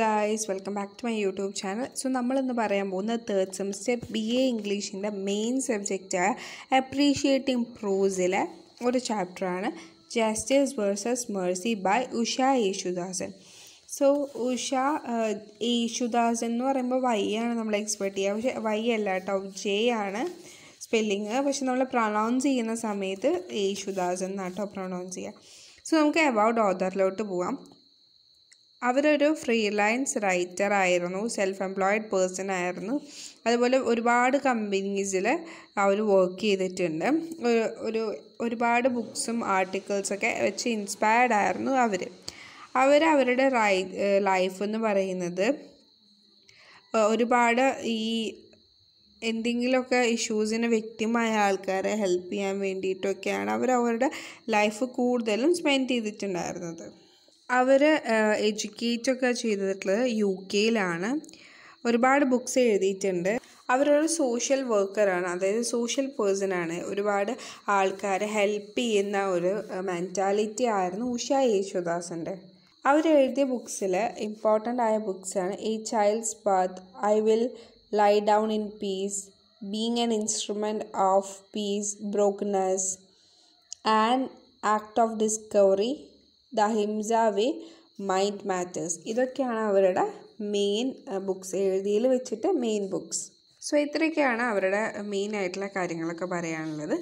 guys welcome back to my YouTube channel so നമ്മളിന്ന് പറയാൻ പോകുന്ന തേർഡ് സെമിസ്റ്റർ ബി എ ഇംഗ്ലീഷിൻ്റെ മെയിൻ സബ്ജക്റ്റായ അപ്രീഷിയേറ്റിംഗ് പ്രൂസിലെ ഒരു ചാപ്റ്ററാണ് justice versus mercy by Usha Yesudasan so Usha Yesudasan എന്ന് പറയുമ്പോൾ വൈ ആണ് നമ്മൾ എക്സ്പെക്ട് ചെയ്യുക പക്ഷേ വൈ അല്ല കേട്ടോ ജെ ആണ് സ്പെല്ലിങ് പക്ഷെ നമ്മൾ പ്രൊണൗൺസ് ചെയ്യുന്ന സമയത്ത് യേശുദാസൻ എന്നാട്ടോ പ്രൊണൗൺസ് ചെയ്യുക സോ നമുക്ക് എബൌട്ട് ഓദറിലോട്ട് പോവാം അവരൊരു ഫ്രീലാൻസ് റൈറ്റർ ആയിരുന്നു സെൽഫ് എംപ്ലോയിഡ് പേഴ്സൺ ആയിരുന്നു അതുപോലെ ഒരുപാട് കമ്പനീസിൽ അവർ വർക്ക് ചെയ്തിട്ടുണ്ട് ഒരു ഒരുപാട് ബുക്സും ആർട്ടിക്കിൾസൊക്കെ വെച്ച് ഇൻസ്പയർഡ് ആയിരുന്നു അവർ അവർ അവരുടെ റൈ ലൈഫ് എന്ന് പറയുന്നത് ഒരുപാട് ഈ എന്തെങ്കിലുമൊക്കെ ഇഷ്യൂസിന് വ്യക്തിമായ ആൾക്കാരെ ഹെൽപ്പ് ചെയ്യാൻ വേണ്ടിയിട്ടൊക്കെയാണ് അവർ അവരുടെ ലൈഫ് കൂടുതലും സ്പെൻഡ് ചെയ്തിട്ടുണ്ടായിരുന്നത് അവരെ എഡ്യൂക്കേറ്റ് ഒക്കെ ചെയ്തിട്ടുള്ളത് യു കെയിലാണ് ഒരുപാട് ബുക്ക്സ് എഴുതിയിട്ടുണ്ട് അവരൊരു സോഷ്യൽ വർക്കറാണ് അതായത് സോഷ്യൽ പേഴ്സൺ ആണ് ഒരുപാട് ആൾക്കാരെ ഹെൽപ്പ് ചെയ്യുന്ന ഒരു മെൻറ്റാലിറ്റി ആയിരുന്നു ഉഷ യേശുദാസിൻ്റെ എഴുതിയ ബുക്സിൽ ഇമ്പോർട്ടൻ്റ് ആയ ബുക്സാണ് a child's bath I will lie down in peace being an instrument of peace brokenness and act of discovery the ഹിംസാവേ മൈൻഡ് മാറ്റേഴ്സ് ഇതൊക്കെയാണ് അവരുടെ മെയിൻ ബുക്സ് എഴുതിയിൽ വെച്ചിട്ട് മെയിൻ ബുക്സ് സോ ഇത്രയൊക്കെയാണ് അവരുടെ മെയിൻ ആയിട്ടുള്ള കാര്യങ്ങളൊക്കെ പറയാനുള്ളത്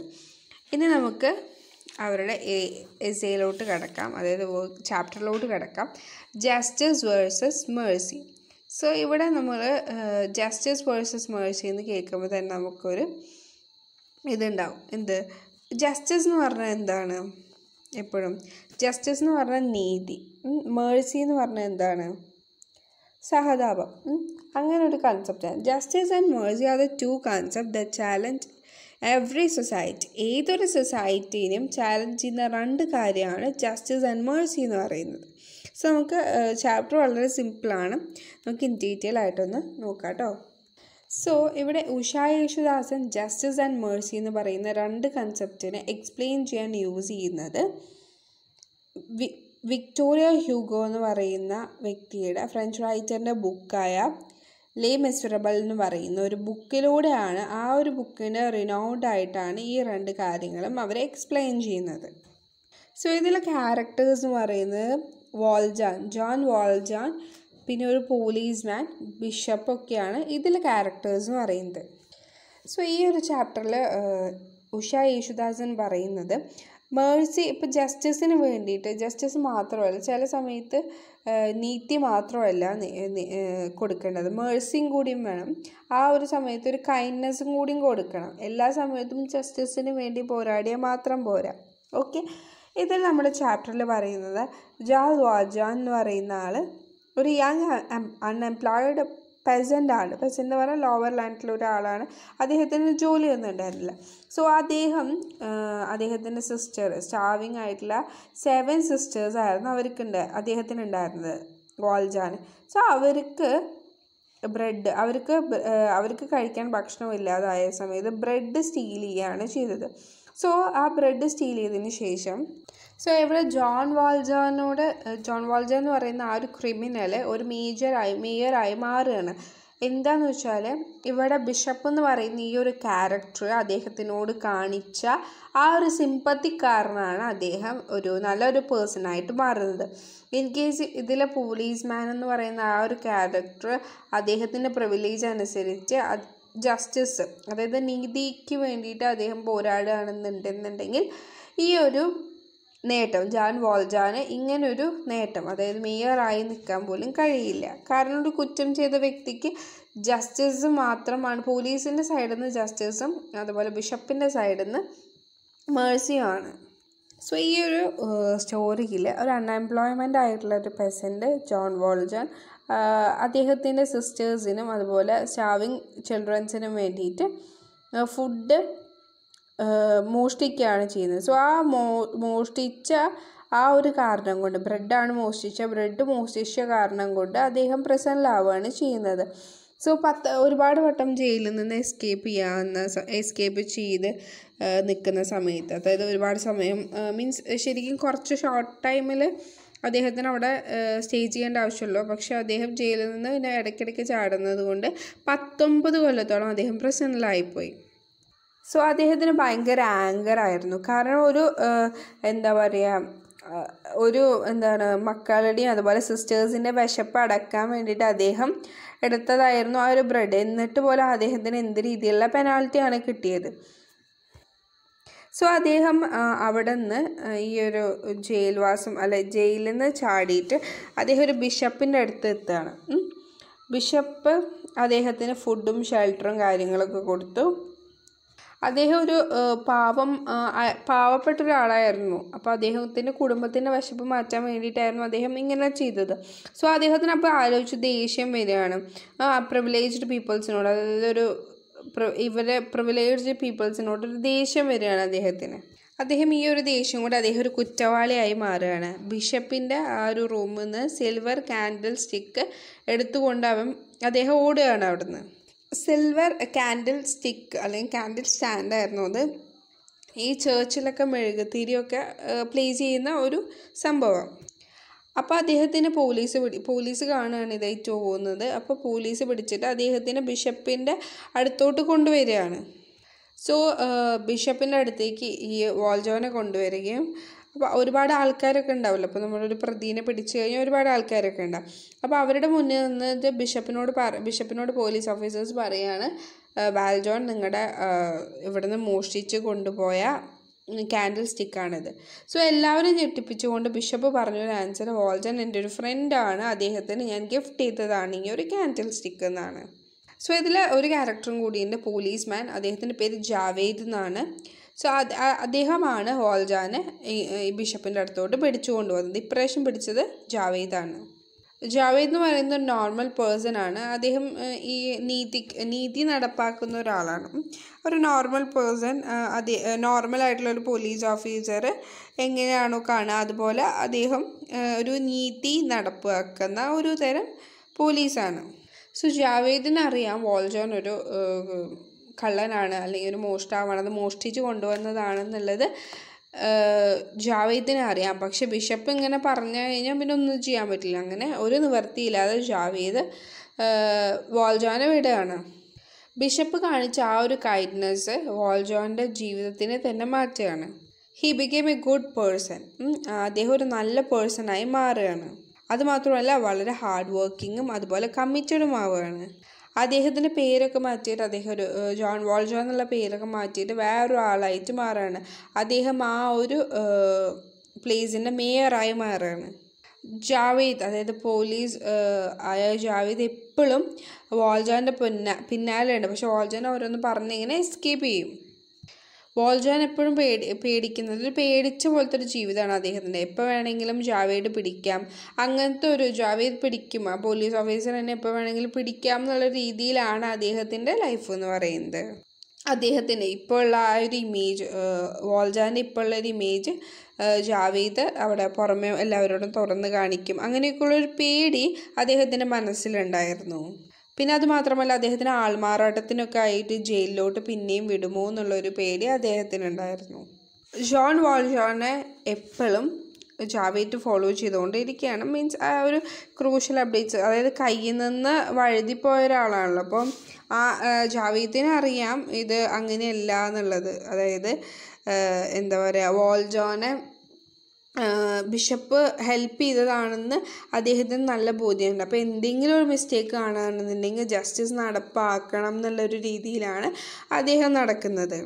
ഇനി നമുക്ക് അവരുടെ എസേയിലോട്ട് കിടക്കാം അതായത് ചാപ്റ്ററിലോട്ട് കിടക്കാം ജസ്റ്റിസ് വേഴ്സസ് മേഴ്സി സോ ഇവിടെ നമ്മൾ ജസ്റ്റിസ് വേഴ്സസ് മേഴ്സി എന്ന് കേൾക്കുമ്പോൾ തന്നെ നമുക്കൊരു ഇതുണ്ടാവും എന്ത് ജസ്റ്റിസ് എന്ന് പറഞ്ഞാൽ എന്താണ് എപ്പോഴും ജസ്റ്റിസ് എന്ന് പറഞ്ഞാൽ നീതി മേഴ്സി എന്ന് പറഞ്ഞാൽ എന്താണ് സഹതാപം അങ്ങനെ ഒരു കൺസെപ്റ്റാണ് justice and mercy are the two concept the challenge every society ഏതൊരു സൊസൈറ്റീനെയും ചാലഞ്ച് ചെയ്യുന്ന രണ്ട് കാര്യമാണ് ജസ്റ്റിസ് ആൻഡ് മേഴ്സി എന്ന് പറയുന്നത് സോ നമുക്ക് ചാപ്റ്റർ വളരെ സിമ്പിളാണ് നമുക്ക് ഇൻ ഡീറ്റെയിൽ ആയിട്ടൊന്ന് നോക്കാം കേട്ടോ സോ ഇവിടെ Usha Yesudasan justice and mercy എന്ന് പറയുന്ന രണ്ട് കൺസെപ്റ്റിനെ എക്സ്പ്ലെയിൻ ചെയ്യാൻ യൂസ് ചെയ്യുന്നത് വിക്ടോറിയ ഹ്യൂഗോ എന്ന് പറയുന്ന വ്യക്തിയുടെ ഫ്രഞ്ച് റൈറ്ററിൻ്റെ ബുക്കായ ലേ മെസ്ഫിറബിൾ എന്ന് പറയുന്ന ഒരു ബുക്കിലൂടെയാണ് ആ ഒരു ബുക്കിന് റിനൗണ്ട് ആയിട്ടാണ് ഈ രണ്ട് കാര്യങ്ങളും അവർ എക്സ്പ്ലെയിൻ ചെയ്യുന്നത് സോ ഇതിലെ ക്യാരക്ടേഴ്സ് എന്ന് പറയുന്നത് വാൾജാൻ ജോൺ വാൾജാൻ പിന്നെ ഒരു പോലീസ് മാൻ ബിഷപ്പൊക്കെയാണ് ഇതിലെ ക്യാരക്ടേഴ്സ് എന്ന് പറയുന്നത് സോ ഈ ഒരു ചാപ്റ്ററിൽ ഉഷ യേശുദാസൻ പറയുന്നത് മേഴ്സി ഇപ്പോൾ ജസ്റ്റിസിന് വേണ്ടിയിട്ട് ജസ്റ്റിസ് മാത്രമല്ല ചില സമയത്ത് നീതി മാത്രമല്ല കൊടുക്കേണ്ടത് മേഴ്സിയും കൂടിയും വേണം ആ ഒരു സമയത്ത് ഒരു കൈൻഡ്നെസ്സും കൂടിയും കൊടുക്കണം എല്ലാ സമയത്തും ജസ്റ്റിസിന് വേണ്ടി പോരാടിയാൽ മാത്രം പോരാ ഓക്കെ ഇതിൽ നമ്മുടെ ചാപ്റ്ററിൽ പറയുന്നത് ജാ വാജ എന്ന് പറയുന്ന ആൾ ഒരു യങ് അൺഎംപ്ലോയിഡ് ആണ് പെസൻ്റ് എന്ന് പറഞ്ഞാൽ ലോവർ ലാൻഡിലെ ഒരാളാണ് അദ്ദേഹത്തിന് ജോലിയൊന്നും ഉണ്ടായിരുന്നില്ല സോ അദ്ദേഹം അദ്ദേഹത്തിൻ്റെ സിസ്റ്റർ സ്റ്റാവിങ് ആയിട്ടുള്ള സെവൻ സിസ്റ്റേഴ്സ് ആയിരുന്നു അവർക്കുണ്ട് അദ്ദേഹത്തിന് ഉണ്ടായിരുന്നത് വാൾജാൻ സോ അവർക്ക് ബ്രെഡ് അവർക്ക് അവർക്ക് കഴിക്കാൻ ഭക്ഷണം ഇല്ലാതായ സമയത്ത് ബ്രെഡ് സ്റ്റീൽ ചെയ്യുകയാണ് ചെയ്തത് സോ ആ ബ്രെഡ് സ്റ്റീൽ ചെയ്തതിന് ശേഷം സോ ഇവിടെ ജോൺ വാൾജാനോട് ജോൺ വാൾജ എന്ന് പറയുന്ന ആ ഒരു ക്രിമിനൽ ഒരു മേജറായി മേയറായി മാറുകയാണ് എന്താന്ന് വെച്ചാൽ ഇവിടെ ബിഷപ്പ് എന്ന് പറയുന്ന ഈ ഒരു ക്യാരക്ടർ അദ്ദേഹത്തിനോട് കാണിച്ച ആ ഒരു സിമ്പത്തിക്കാരനാണ് അദ്ദേഹം ഒരു നല്ലൊരു പേഴ്സണായിട്ട് മാറുന്നത് ഇൻ കേസ് ഇതിലെ പോലീസ് മാൻ എന്ന് പറയുന്ന ആ ഒരു ക്യാരക്ടർ അദ്ദേഹത്തിൻ്റെ പ്രിവിലേജ് അനുസരിച്ച് ജസ്റ്റിസ് അതായത് നീതിക്ക് വേണ്ടിയിട്ട് അദ്ദേഹം പോരാടുകയാണെന്നുണ്ടെന്നുണ്ടെങ്കിൽ ഈ ഒരു നേട്ടം ജാൻ വോൾജാന് ഇങ്ങനൊരു നേട്ടം അതായത് മേയറായി നിൽക്കാൻ പോലും കഴിയില്ല കാരണം ഒരു കുറ്റം ചെയ്ത വ്യക്തിക്ക് ജസ്റ്റിസ് മാത്രമാണ് പോലീസിൻ്റെ സൈഡിൽ നിന്ന് ജസ്റ്റിസും അതുപോലെ ബിഷപ്പിൻ്റെ സൈഡിൽ നിന്ന് മേഴ്സിയുമാണ് സോ ഈ ഒരു സ്റ്റോറിയിൽ ഒരു അൺഎംപ്ലോയ്മെൻ്റ് ആയിട്ടുള്ള ഒരു ജോൺ വോൾജാൻ അദ്ദേഹത്തിൻ്റെ സിസ്റ്റേഴ്സിനും അതുപോലെ സ്റ്റാവിങ് ചിൽഡ്രൻസിനും വേണ്ടിയിട്ട് ഫുഡ് മോഷ്ടിക്കുകയാണ് ചെയ്യുന്നത് സോ ആ മോ മോഷ്ടിച്ച ആ ഒരു കാരണം കൊണ്ട് ബ്രെഡാണ് മോഷ്ടിച്ച ബ്രെഡ് മോഷ്ടിച്ച കാരണം കൊണ്ട് അദ്ദേഹം പ്രസൻറ്റിലാവുകയാണ് ചെയ്യുന്നത് സോ പത്ത് ഒരുപാട് വട്ടം ജയിലിൽ നിന്ന് എസ്കേപ്പ് ചെയ്യാവുന്ന എസ്കേപ്പ് ചെയ്ത് നിൽക്കുന്ന സമയത്ത് അതായത് ഒരുപാട് സമയം മീൻസ് ശരിക്കും കുറച്ച് ഷോർട്ട് ടൈമിൽ അദ്ദേഹത്തിന് അവിടെ സ്റ്റേ ചെയ്യേണ്ട ആവശ്യമുള്ളൂ പക്ഷേ അദ്ദേഹം ജയിലിൽ നിന്ന് പിന്നെ ഇടയ്ക്കിടയ്ക്ക് ചാടുന്നത് കൊണ്ട് പത്തൊമ്പത് കൊല്ലത്തോളം അദ്ദേഹം പ്രസന്നലായിപ്പോയി സോ അദ്ദേഹത്തിന് ഭയങ്കര ആങ്കർ ആയിരുന്നു കാരണം ഒരു എന്താ പറയുക ഒരു എന്താണ് മക്കളുടെയും അതുപോലെ സിസ്റ്റേഴ്സിൻ്റെ വിശപ്പ് അടക്കാൻ വേണ്ടിയിട്ട് അദ്ദേഹം എടുത്തതായിരുന്നു ആ ഒരു ബ്രെഡ് എന്നിട്ട് പോലും അദ്ദേഹത്തിന് എന്ത് രീതിയിലുള്ള പെനാൾറ്റിയാണ് കിട്ടിയത് സോ അദ്ദേഹം അവിടെ നിന്ന് ഈ ഒരു ജയിൽവാസം അല്ലെ ജയിലിൽ നിന്ന് ചാടിയിട്ട് അദ്ദേഹം ഒരു ബിഷപ്പിൻ്റെ അടുത്ത് എത്തുകയാണ് ബിഷപ്പ് അദ്ദേഹത്തിന് ഫുഡും ഷെൽട്ടറും കാര്യങ്ങളൊക്കെ കൊടുത്തു അദ്ദേഹം ഒരു പാവം പാവപ്പെട്ട ഒരാളായിരുന്നു അപ്പോൾ അദ്ദേഹത്തിൻ്റെ കുടുംബത്തിൻ്റെ വശപ്പ് മാറ്റാൻ വേണ്ടിയിട്ടായിരുന്നു അദ്ദേഹം ഇങ്ങനെ ചെയ്തത് സോ അദ്ദേഹത്തിന് അപ്പോൾ ആലോചിച്ച് ദേഷ്യം വരികയാണ് പ്രിവിലേജ്ഡ് പീപ്പിൾസിനോട് അതായത് ഒരു ഇവരെ പ്രിവിലേജ് പീപ്പിൾസിനോട് ഒരു ദേഷ്യം വരികയാണ് അദ്ദേഹത്തിന് അദ്ദേഹം ഈ ഒരു ദേഷ്യം കൊണ്ട് അദ്ദേഹം ഒരു കുറ്റവാളിയായി മാറുകയാണ് ബിഷപ്പിൻ്റെ ആ ഒരു റൂമിൽ നിന്ന് സിൽവർ കാൻഡിൽ സ്റ്റിക്ക് എടുത്തുകൊണ്ട് അവൻ അദ്ദേഹം ഓടുകയാണ് അവിടുന്ന് സിൽവർ കാൻഡിൽ സ്റ്റിക്ക് അല്ലെങ്കിൽ കാൻഡിൽ സ്റ്റാൻഡായിരുന്നു അത് ഈ ചേർച്ചിലൊക്കെ മെഴുകുതിരിയൊക്കെ പ്ലേ ചെയ്യുന്ന ഒരു സംഭവം അപ്പോൾ അദ്ദേഹത്തിന് പോലീസ് പിടി പോലീസ് കാണുകയാണ് ഏറ്റവും പോകുന്നത് അപ്പോൾ പോലീസ് പിടിച്ചിട്ട് അദ്ദേഹത്തിന് ബിഷപ്പിൻ്റെ അടുത്തോട്ട് കൊണ്ടുവരികയാണ് സോ ബിഷപ്പിൻ്റെ അടുത്തേക്ക് ഈ വാൾജോനെ കൊണ്ടുവരികയും അപ്പോൾ ഒരുപാട് ആൾക്കാരൊക്കെ ഉണ്ടാവില്ല അപ്പോൾ നമ്മളൊരു പ്രതിനെ പിടിച്ചു കഴിഞ്ഞാൽ ഒരുപാട് ആൾക്കാരൊക്കെ ഉണ്ടാവും അപ്പോൾ അവരുടെ മുന്നിൽ നിന്ന് ബിഷപ്പിനോട് പറ ബിഷപ്പിനോട് പോലീസ് ഓഫീസേഴ്സ് പറയുകയാണ് വാൽജോൺ നിങ്ങളുടെ ഇവിടുന്ന് മോഷ്ടിച്ച് കൊണ്ടുപോയ ക്യാൻഡിൽ സ്റ്റിക്കാണിത് സോ എല്ലാവരും ഞെട്ടിപ്പിച്ചുകൊണ്ട് ബിഷപ്പ് പറഞ്ഞൊരു ആൻസർ വോൾജൻ എൻ്റെ ഒരു ഫ്രണ്ടാണ് അദ്ദേഹത്തിന് ഞാൻ ഗിഫ്റ്റ് ചെയ്തതാണ് ഈ ഒരു ക്യാൻഡിൽ സ്റ്റിക്ക് എന്നാണ് സോ ഇതിൽ ഒരു ക്യാരക്ടറും കൂടി ഉണ്ട് പോലീസ് മാൻ അദ്ദേഹത്തിൻ്റെ പേര് ജാവേദ് എന്നാണ് സോ അത് അദ്ദേഹമാണ് ഹോൾജാനെ ബിഷപ്പിൻ്റെ അടുത്തോട്ട് പിടിച്ചുകൊണ്ട് കൊണ്ടുവന്നത് ഇപ്രാവശ്യം പിടിച്ചത് ജാവേദാണ് ജാവേദ് എന്ന് പറയുന്ന ഒരു നോർമൽ പേഴ്സൺ ആണ് അദ്ദേഹം ഈ നീതി നീതി നടപ്പാക്കുന്ന ഒരാളാണ് ഒരു നോർമൽ പേഴ്സൺ അതേ ആയിട്ടുള്ള ഒരു പോലീസ് ഓഫീസർ എങ്ങനെയാണോ കാണുക അതുപോലെ അദ്ദേഹം ഒരു നീതി നടപ്പാക്കുന്ന ഒരു തരം പോലീസാണ് സോ അറിയാം വോൾജോൺ ഒരു കള്ളനാണ് അല്ലെങ്കിൽ ഒരു മോഷ്ടാവാണ് അത് മോഷ്ടിച്ച് കൊണ്ടുവന്നതാണെന്നുള്ളത് ജാവേദിനെ അറിയാം പക്ഷെ ബിഷപ്പ് ഇങ്ങനെ പറഞ്ഞു കഴിഞ്ഞാൽ പിന്നെ ഒന്നും ചെയ്യാൻ പറ്റില്ല അങ്ങനെ ഒരു നിവർത്തിയില്ലാതെ ജാവേദ് വാൾജോനെ വിടുകയാണ് ബിഷപ്പ് കാണിച്ച ആ ഒരു കൈൻഡ്നെസ് വാൾജോൻ്റെ ജീവിതത്തിനെ തന്നെ മാറ്റുകയാണ് he became a good person അദ്ദേഹം ഒരു നല്ല പേഴ്സണായി മാറുകയാണ് അതുമാത്രമല്ല വളരെ ഹാർഡ് വർക്കിങ്ങും അതുപോലെ കമ്മിറ്റഡും ആവുകയാണ് അദ്ദേഹത്തിൻ്റെ പേരൊക്കെ മാറ്റിയിട്ട് അദ്ദേഹം ഒരു ജോൺ വോൾജോ എന്നുള്ള പേരൊക്കെ മാറ്റിയിട്ട് ആളായിട്ട് മാറുകയാണ് അദ്ദേഹം ആ ഒരു പ്ലേസിൻ്റെ മേയറായി മാറുകയാണ് ജാവേദ് അതായത് പോലീസ് ആയ ജാവേദ് എപ്പോഴും വാൾജാൻ്റെ പിന്ന പിന്നാലെയുണ്ട് പക്ഷെ വാൾജാൻ ഓരോന്ന് പറഞ്ഞിങ്ങനെ എസ്കേപ്പ് ചെയ്യും ബോൾജാൻ എപ്പോഴും പേടി പേടിക്കുന്നത് പേടിച്ച പോലത്തെ ഒരു ജീവിതമാണ് അദ്ദേഹത്തിൻ്റെ എപ്പോൾ വേണമെങ്കിലും ജാവേദ് പിടിക്കാം അങ്ങനത്തെ ഒരു ജാവേദ് പിടിക്കും ആ പോലീസ് ഓഫീസർ എന്നെ എപ്പോൾ വേണമെങ്കിലും പിടിക്കാം എന്നുള്ള രീതിയിലാണ് അദ്ദേഹത്തിൻ്റെ ലൈഫ് എന്ന് പറയുന്നത് അദ്ദേഹത്തിന് ഇപ്പോൾ ഉള്ള ആ ഒരു ഇമേജ് വോൾജാൻ്റെ ഇപ്പോൾ ഉള്ള ഒരു ഇമേജ് ജാവേദ് അവിടെ പുറമെ എല്ലാവരോടും തുറന്ന് കാണിക്കും അങ്ങനെയൊക്കെയുള്ളൊരു ഒരു പേടി അദ്ദേഹത്തിൻ്റെ മനസ്സിലുണ്ടായിരുന്നു പിന്നെ അതുമാത്രമല്ല അദ്ദേഹത്തിന് ആൾമാറാട്ടത്തിനൊക്കെ ആയിട്ട് ജയിലിലോട്ട് പിന്നെയും വിടുമോ എന്നുള്ളൊരു പേടി അദ്ദേഹത്തിനുണ്ടായിരുന്നു ജോൺ വാൾജോണെ എപ്പോഴും ജാവേറ്റ് ഫോളോ ചെയ്തുകൊണ്ടിരിക്കുകയാണ് മീൻസ് ആ ഒരു ക്രൂഷ്യൽ അപ്ഡേറ്റ്സ് അതായത് കയ്യിൽ നിന്ന് വഴുതിപ്പോയ ഒരാളാണല്ലോ അപ്പം ആ ജാവേത്തിനെ അറിയാം ഇത് അങ്ങനെയല്ല എന്നുള്ളത് അതായത് എന്താ പറയുക വാൾജോനെ ബിഷപ്പ് ഹെൽപ്പ് ചെയ്തതാണെന്ന് അദ്ദേഹത്തിന് നല്ല ബോധ്യമുണ്ട് അപ്പോൾ എന്തെങ്കിലും ഒരു മിസ്റ്റേക്ക് കാണുകയാണെന്നുണ്ടെങ്കിൽ ജസ്റ്റിസ് നടപ്പാക്കണം എന്നുള്ളൊരു രീതിയിലാണ് അദ്ദേഹം നടക്കുന്നത്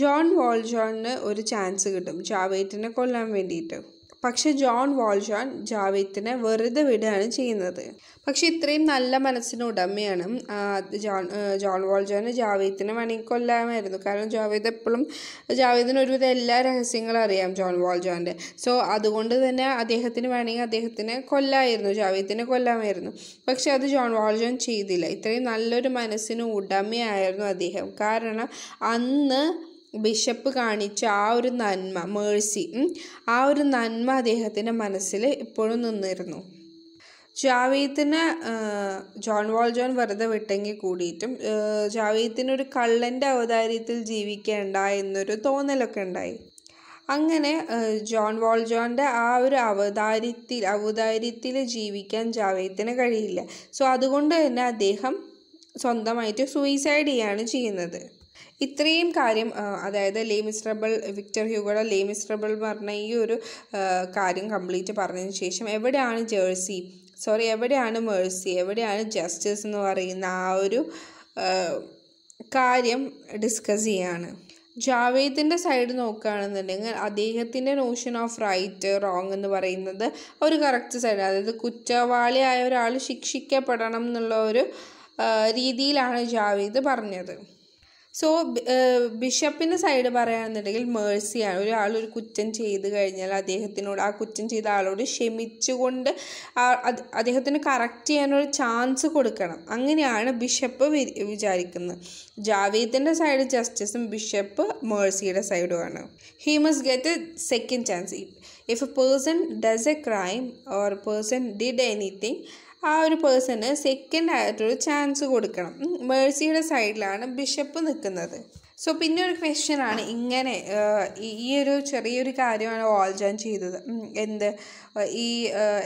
ജോൺ വോൾജോണിന് ഒരു ചാൻസ് കിട്ടും ചാവേറ്റിനെ കൊല്ലാൻ വേണ്ടിയിട്ട് പക്ഷെ ജോൺ വാൾഷോൺ ജാവേദിനെ വെറുതെ വിടുകയാണ് ചെയ്യുന്നത് പക്ഷെ ഇത്രയും നല്ല മനസ്സിന് ഉടമയാണ് ജോൺ ജോൺ വാൾജോന് ജാവേദിനെ വേണമെങ്കിൽ കൊല്ലാമായിരുന്നു കാരണം ജാവേദ് എപ്പോഴും ജാവേദിന് ഒരുവിധം എല്ലാ രഹസ്യങ്ങളും അറിയാം ജോൺ വാൾജോൻ്റെ സോ അതുകൊണ്ട് തന്നെ അദ്ദേഹത്തിന് വേണമെങ്കിൽ അദ്ദേഹത്തിനെ കൊല്ലായിരുന്നു ജാവേദിനെ കൊല്ലാമായിരുന്നു പക്ഷെ അത് ജോൺ വാൾജോൺ ചെയ്തില്ല ഇത്രയും നല്ലൊരു മനസ്സിന് ഉടമയായിരുന്നു അദ്ദേഹം കാരണം അന്ന് ബിഷപ്പ് കാണിച്ച ആ ഒരു നന്മ മേഴ്സി ആ ഒരു നന്മ അദ്ദേഹത്തിൻ്റെ മനസ്സിൽ ഇപ്പോഴും നിന്നിരുന്നു ജാവീദിന് ജോൺ വാൾ ജോൺ വെറുതെ വിട്ടെങ്കിൽ കൂടിയിട്ടും ഒരു കള്ളൻ്റെ അവതാരത്തിൽ ജീവിക്കേണ്ട എന്നൊരു തോന്നലൊക്കെ ഉണ്ടായി അങ്ങനെ ജോൺ വാൾ ജോണിൻ്റെ ആ ഒരു അവതാരത്തിൽ അവതാരത്തിൽ ജീവിക്കാൻ ജാവേദിന് കഴിയില്ല സോ അതുകൊണ്ട് തന്നെ അദ്ദേഹം സ്വന്തമായിട്ട് സൂയിസൈഡ് ചെയ്യുകയാണ് ചെയ്യുന്നത് ഇത്രയും കാര്യം അതായത് ലേ മിസ്ട്രബിൾ വിക്ടർ ഹ്യൂഗോയുടെ ലേ മിസ്ട്രബിൾ എന്ന് പറഞ്ഞ ഈ ഒരു കാര്യം കംപ്ലീറ്റ് പറഞ്ഞതിന് ശേഷം എവിടെയാണ് ജേഴ്സി സോറി എവിടെയാണ് മേഴ്സി എവിടെയാണ് ജസ്റ്റിസ് എന്ന് പറയുന്ന ആ ഒരു കാര്യം ഡിസ്കസ് ചെയ്യാണ് ജാവേദിൻ്റെ സൈഡ് നോക്കുകയാണെന്നുണ്ടെങ്കിൽ അദ്ദേഹത്തിൻ്റെ നോഷൻ ഓഫ് റൈറ്റ് റോങ് എന്ന് പറയുന്നത് ഒരു കറക്റ്റ് സൈഡ് അതായത് കുറ്റവാളിയായ ഒരാൾ ശിക്ഷിക്കപ്പെടണം എന്നുള്ള ഒരു രീതിയിലാണ് ജാവേദ് പറഞ്ഞത് സോ ബിഷപ്പിൻ്റെ സൈഡ് പറയുകയാണെന്നുണ്ടെങ്കിൽ മേഴ്സിയാണ് ഒരാൾ ഒരു കുറ്റം ചെയ്ത് കഴിഞ്ഞാൽ അദ്ദേഹത്തിനോട് ആ കുറ്റം ചെയ്ത ആളോട് ക്ഷമിച്ചുകൊണ്ട് അദ്ദേഹത്തിന് കറക്റ്റ് ചെയ്യാനൊരു ചാൻസ് കൊടുക്കണം അങ്ങനെയാണ് ബിഷപ്പ് വിചാരിക്കുന്നത് ജാവേദിൻ്റെ സൈഡ് ജസ്റ്റിസും ബിഷപ്പ് മേഴ്സിയുടെ സൈഡുമാണ് he must get a second chance if a person does a crime or person did anything ആ ഒരു പേഴ്സണ് സെക്കൻഡ് ആയിട്ടൊരു ചാൻസ് കൊടുക്കണം മേഴ്സിയുടെ സൈഡിലാണ് ബിഷപ്പ് നിൽക്കുന്നത് സോ പിന്നെ ഒരു ക്വസ്റ്റ്യൻ ആണ് ഇങ്ങനെ ഈ ഒരു ചെറിയൊരു കാര്യമാണ് വാൾജാൻ ചെയ്തത് എന്ത് ഈ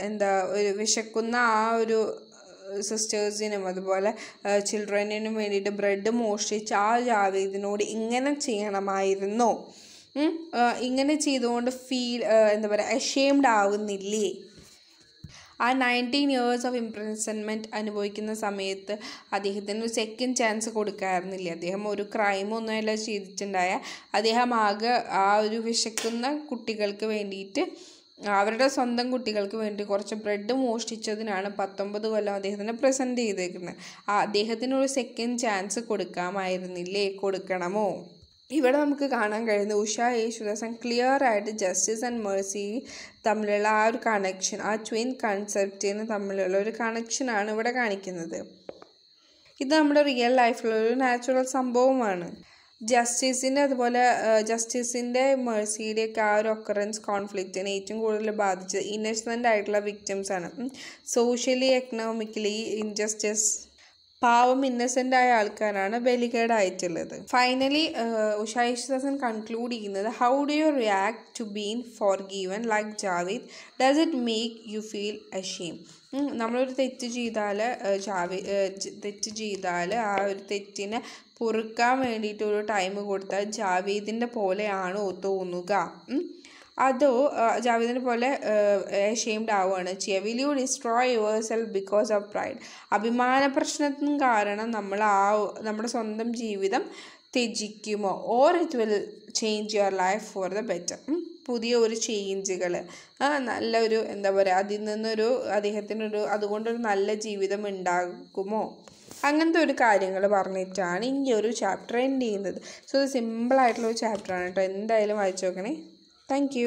എന്താ ഒരു വിശക്കുന്ന ആ ഒരു സിസ്റ്റേഴ്സിനും അതുപോലെ ചിൽഡ്രനും വേണ്ടിയിട്ട് ബ്രെഡ് മോഷ്ടിച്ച് ആ ജാവേദിനോട് ഇങ്ങനെ ചെയ്യണമായിരുന്നോ ഇങ്ങനെ ചെയ്തുകൊണ്ട് ഫീൽ എന്താ പറയുക അഷേംഡ് ആവുന്നില്ലേ ആ നയൻറ്റീൻ ഇയേഴ്സ് ഓഫ് ഇംപ്രസൺമെൻറ്റ് അനുഭവിക്കുന്ന സമയത്ത് അദ്ദേഹത്തിന് ഒരു സെക്കൻഡ് ചാൻസ് കൊടുക്കാറുന്നില്ല അദ്ദേഹം ഒരു ക്രൈമൊന്നുമല്ല ചെയ്തിട്ടുണ്ടായ അദ്ദേഹം ആകെ ആ ഒരു വിശക്കുന്ന കുട്ടികൾക്ക് വേണ്ടിയിട്ട് അവരുടെ സ്വന്തം കുട്ടികൾക്ക് വേണ്ടി കുറച്ച് ബ്രെഡ് മോഷ്ടിച്ചതിനാണ് പത്തൊമ്പത് കൊല്ലം അദ്ദേഹത്തിന് പ്രസൻറ്റ് ചെയ്തേക്കുന്നത് അദ്ദേഹത്തിന് ഒരു സെക്കൻഡ് ചാൻസ് കൊടുക്കാമായിരുന്നില്ലേ കൊടുക്കണമോ ഇവിടെ നമുക്ക് കാണാൻ കഴിയുന്ന ഉഷ യേശുദാസൻ ക്ലിയർ ആയിട്ട് ജസ്റ്റിസ് ആൻഡ് മേഴ്സി തമ്മിലുള്ള ആ ഒരു കണക്ഷൻ ആ ട്വിൻ കൺസെപ്റ്റിന് തമ്മിലുള്ള ഒരു കണക്ഷനാണ് ഇവിടെ കാണിക്കുന്നത് ഇത് നമ്മുടെ റിയൽ ലൈഫിലുള്ള ഒരു നാച്ചുറൽ സംഭവമാണ് ജസ്റ്റിസിൻ്റെ അതുപോലെ ജസ്റ്റിസിൻ്റെ മേഴ്സിയിലേക്ക് ആ ഒരു ഒക്കറൻസ് കോൺഫ്ലിക്റ്റിനെ ഏറ്റവും കൂടുതൽ ബാധിച്ചത് ഇന്നസെൻ്റ് ആയിട്ടുള്ള വിക്ടിംസ് ആണ് സോഷ്യലി എക്കണോമിക്കലി ഇൻജസ്റ്റിസ് പാവം ഇന്നസെൻ്റ് ആയ ആൾക്കാരാണ് ബലികേടായിട്ടുള്ളത് ഫൈനലി ഉഷ കൺക്ലൂഡ് ചെയ്യുന്നത് how do you react to being forgiven like Javert does it make you feel ashamed നമ്മളൊരു തെറ്റ് ചെയ്താൽ ജാവേ തെറ്റ് ചെയ്താൽ ആ ഒരു തെറ്റിനെ പൊറുക്കാൻ വേണ്ടിയിട്ടൊരു ഒരു ടൈം കൊടുത്താൽ ജാവേദിൻ്റെ പോലെയാണോ തോന്നുക അതോ ജാവിദിനെ പോലെ ഷെയിംഡ് ആവുകയാണ് ചെയ്യുക will you destroy yourself because of pride അഭിമാന പ്രശ്നത്തിന് കാരണം നമ്മൾ ആ നമ്മുടെ സ്വന്തം ജീവിതം ത്യജിക്കുമോ or it will change your life for the better പുതിയ ഒരു ചേഞ്ചുകൾ നല്ലൊരു എന്താ പറയുക അതിൽ നിന്നൊരു അദ്ദേഹത്തിനൊരു അതുകൊണ്ടൊരു നല്ല ജീവിതം ഉണ്ടാകുമോ അങ്ങനത്തെ ഒരു കാര്യങ്ങൾ പറഞ്ഞിട്ടാണ് ഈ ഒരു ചാപ്റ്റർ എൻഡ് ചെയ്യുന്നത് സോ ഇത് ആയിട്ടുള്ള ഒരു ചാപ്റ്ററാണ് കേട്ടോ എന്തായാലും വായിച്ചു നോക്കണേ താങ്ക്